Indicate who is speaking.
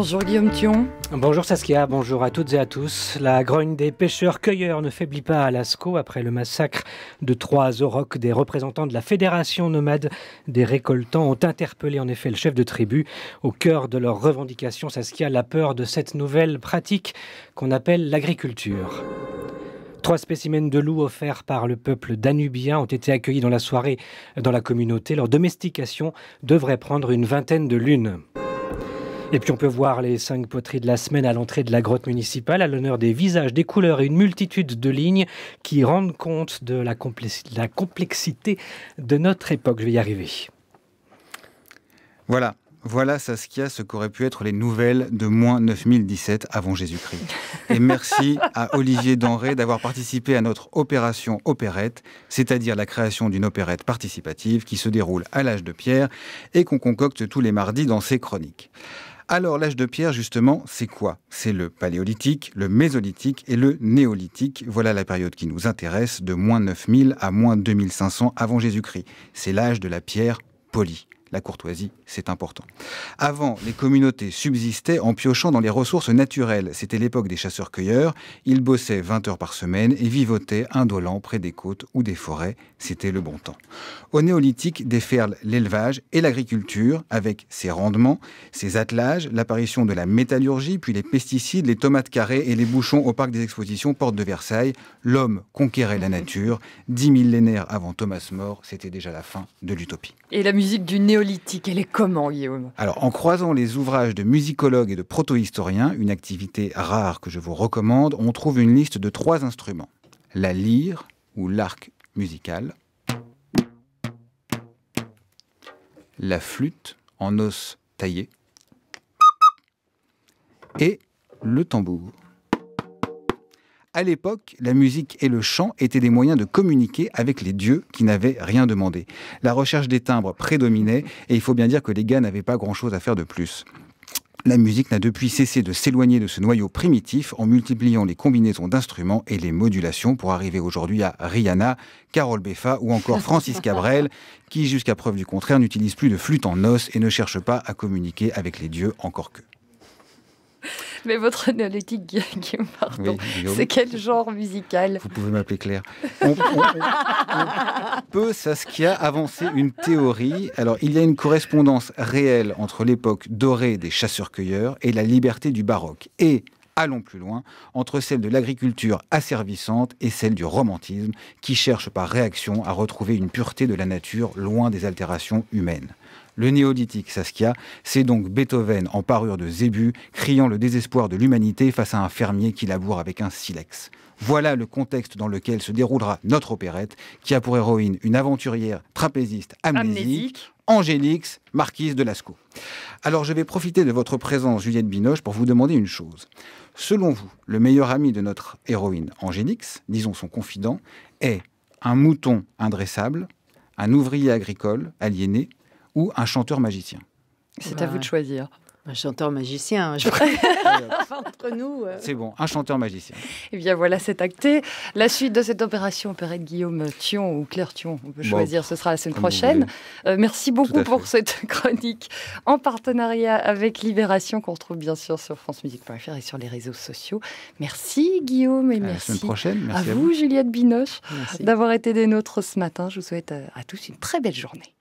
Speaker 1: Bonjour Guillaume Thion. Bonjour Saskia, bonjour à toutes et à tous. La grogne des pêcheurs-cueilleurs ne faiblit pas à Lascaux après le massacre de trois aurochs. Des représentants de la Fédération nomade des récoltants ont interpellé en effet le chef de tribu. Au cœur de leurs revendications, Saskia, la peur de cette nouvelle pratique qu'on appelle l'agriculture. Trois spécimens de loups offerts par le peuple danubien ont été accueillis dans la soirée dans la communauté. Leur domestication devrait prendre une vingtaine de lunes. Et puis on peut voir les cinq poteries de la semaine à l'entrée de la grotte municipale, à l'honneur des visages, des couleurs et une multitude de lignes qui rendent compte de la, complexité de notre époque. Je vais y arriver.
Speaker 2: Voilà. Voilà, Saskia, ce qu'auraient pu être les nouvelles de moins 9017 avant Jésus-Christ. Et merci à Olivier Denré d'avoir participé à notre opération opérette, c'est-à-dire la création d'une opérette participative qui se déroule à l'âge de pierre et qu'on concocte tous les mardis dans ses chroniques. Alors l'âge de pierre, justement, c'est quoi C'est le paléolithique, le mésolithique et le néolithique. Voilà la période qui nous intéresse, de moins 9000 à moins 2500 avant Jésus-Christ. C'est l'âge de la pierre polie. La courtoisie, c'est important. Avant, les communautés subsistaient en piochant dans les ressources naturelles. C'était l'époque des chasseurs-cueilleurs. Ils bossaient 20 heures par semaine et vivotaient indolents près des côtes ou des forêts. C'était le bon temps. Au néolithique déferle l'élevage et l'agriculture avec ses rendements, ses attelages, l'apparition de la métallurgie, puis les pesticides, les tomates carrées et les bouchons au parc des expositions Porte de Versailles. L'homme conquérait la nature. Dix millénaires avant Thomas More, c'était déjà la fin de l'utopie. Et la musique du néolithique elle
Speaker 1: est comment, Guillaume
Speaker 2: Alors, en croisant les ouvrages de musicologues et de proto-historiens, une activité rare que je vous recommande, on trouve une liste de trois instruments. La lyre ou l'arc musical, la flûte en os taillé et le tambour. À l'époque, la musique et le chant étaient des moyens de communiquer avec les dieux qui n'avaient rien demandé. La recherche des timbres prédominait et il faut bien dire que les gars n'avaient pas grand-chose à faire de plus. La musique n'a depuis cessé de s'éloigner de ce noyau primitif en multipliant les combinaisons d'instruments et les modulations pour arriver aujourd'hui à Rihanna, Carole Beffa ou encore Francis Cabrel, qui jusqu'à preuve du contraire n'utilise plus de flûte en os et ne cherche pas à communiquer avec les dieux encore que. Mais votre analytique, Guillaume, pardon, c'est quel genre musical Vous pouvez m'appeler Claire. Peu on, ce qui a avancé une théorie. Alors, il y a une correspondance réelle entre l'époque dorée des chasseurs-cueilleurs et la liberté du baroque. Et allons plus loin, entre celle de l'agriculture asservissante et celle du romantisme, qui cherche par réaction à retrouver une pureté de la nature loin des altérations humaines le néolithique Saskia. C'est donc Beethoven en parure de zébu, criant le désespoir de l'humanité face à un fermier qui laboure avec un silex. Voilà le contexte dans lequel se déroulera notre opérette, qui a pour héroïne une aventurière trapéziste amnésique, Angélix, marquise de Lascaux. Alors je vais profiter de votre présence, Juliette Binoche, pour vous demander une chose. Selon vous, le meilleur ami de notre héroïne Angélix, disons son confident, est un mouton indressable, un ouvrier agricole aliéné ou un chanteur magicien C'est à vous de bah. choisir. Un chanteur magicien, hein, je entre nous. Euh. C'est bon, un chanteur magicien. Eh bien voilà, c'est acté. La suite de cette opération, de Guillaume Thion ou Claire Thion, on peut choisir, ce sera la semaine prochaine. Euh, merci beaucoup pour cette chronique en partenariat avec Libération qu'on retrouve bien sûr sur francemusique.fr et sur les réseaux sociaux. Merci Guillaume et merci, prochaine. merci à vous, Juliette Binoche d'avoir été des nôtres ce matin. Je vous souhaite euh, à tous une très belle journée.